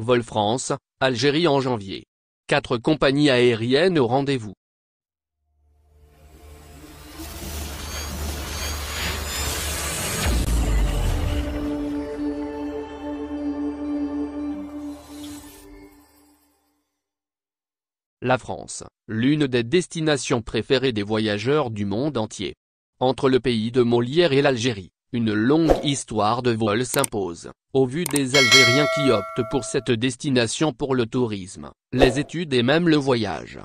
Vol France, Algérie en janvier. Quatre compagnies aériennes au rendez-vous. La France, l'une des destinations préférées des voyageurs du monde entier. Entre le pays de Molière et l'Algérie, une longue histoire de vol s'impose, au vu des Algériens qui optent pour cette destination pour le tourisme, les études et même le voyage.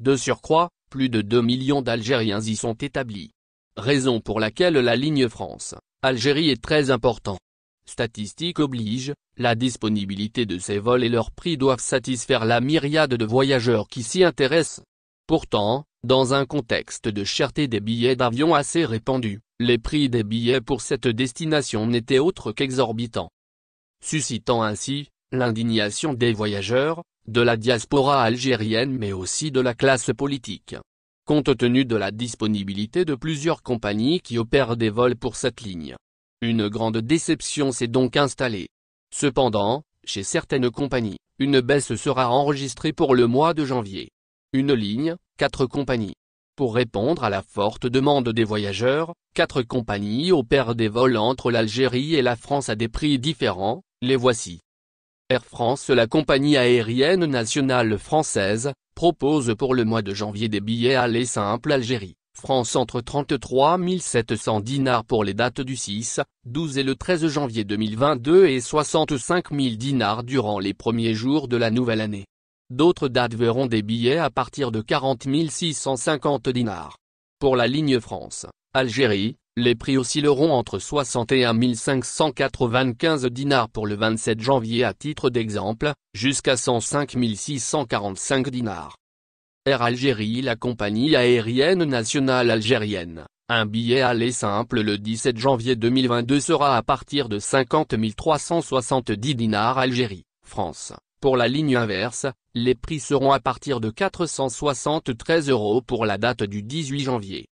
De surcroît, plus de 2 millions d'Algériens y sont établis. Raison pour laquelle la ligne France-Algérie est très importante. Statistiques oblige, la disponibilité de ces vols et leurs prix doivent satisfaire la myriade de voyageurs qui s'y intéressent. Pourtant, dans un contexte de cherté des billets d'avion assez répandu, les prix des billets pour cette destination n'étaient autres qu'exorbitants. Suscitant ainsi, l'indignation des voyageurs, de la diaspora algérienne mais aussi de la classe politique. Compte tenu de la disponibilité de plusieurs compagnies qui opèrent des vols pour cette ligne. Une grande déception s'est donc installée. Cependant, chez certaines compagnies, une baisse sera enregistrée pour le mois de janvier une ligne, quatre compagnies. Pour répondre à la forte demande des voyageurs, quatre compagnies opèrent des vols entre l'Algérie et la France à des prix différents, les voici. Air France La compagnie aérienne nationale française, propose pour le mois de janvier des billets aller simple Algérie, France entre 33 700 dinars pour les dates du 6, 12 et le 13 janvier 2022 et 65 000 dinars durant les premiers jours de la nouvelle année. D'autres dates verront des billets à partir de 40 650 dinars. Pour la ligne France, Algérie, les prix oscilleront entre 61 595 dinars pour le 27 janvier à titre d'exemple, jusqu'à 105 645 dinars. Air Algérie La compagnie aérienne nationale algérienne, un billet aller simple le 17 janvier 2022 sera à partir de 50 370 dinars Algérie, France. Pour la ligne inverse, les prix seront à partir de 473 euros pour la date du 18 janvier.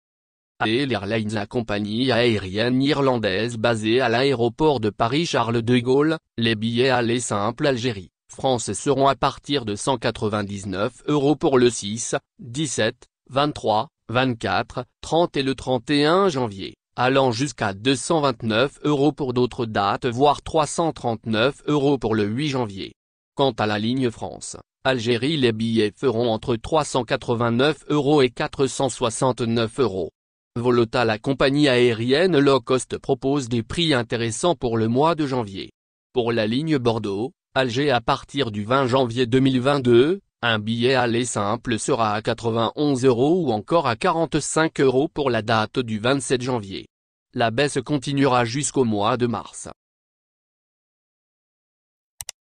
Et Airlines la compagnie aérienne irlandaise basée à l'aéroport de Paris-Charles de Gaulle, les billets aller simple Algérie, France seront à partir de 199 euros pour le 6, 17, 23, 24, 30 et le 31 janvier, allant jusqu'à 229 euros pour d'autres dates voire 339 euros pour le 8 janvier. Quant à la ligne France, Algérie les billets feront entre 389 euros et 469 euros. Volota la compagnie aérienne low cost propose des prix intéressants pour le mois de janvier. Pour la ligne Bordeaux, Alger à partir du 20 janvier 2022, un billet aller simple sera à 91 euros ou encore à 45 euros pour la date du 27 janvier. La baisse continuera jusqu'au mois de mars.